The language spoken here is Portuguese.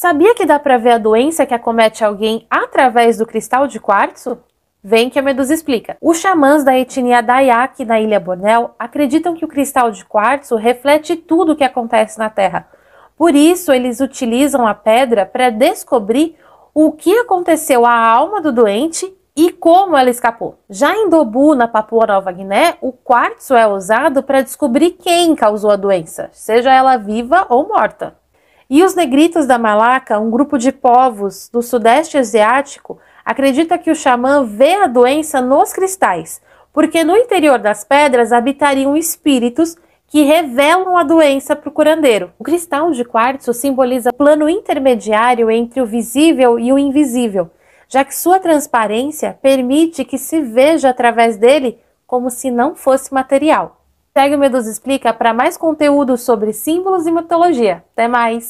Sabia que dá para ver a doença que acomete alguém através do cristal de quartzo? Vem que a Medusa explica. Os xamãs da etnia Dayak na Ilha Bornéu acreditam que o cristal de quartzo reflete tudo o que acontece na Terra. Por isso, eles utilizam a pedra para descobrir o que aconteceu à alma do doente e como ela escapou. Já em Dobu, na Papua Nova Guiné, o quartzo é usado para descobrir quem causou a doença, seja ela viva ou morta. E os negritos da Malaca, um grupo de povos do Sudeste Asiático, acredita que o xamã vê a doença nos cristais, porque no interior das pedras habitariam espíritos que revelam a doença para o curandeiro. O cristal de quartzo simboliza plano intermediário entre o visível e o invisível, já que sua transparência permite que se veja através dele como se não fosse material. Segue o Medusa Explica para mais conteúdo sobre símbolos e mitologia. Até mais!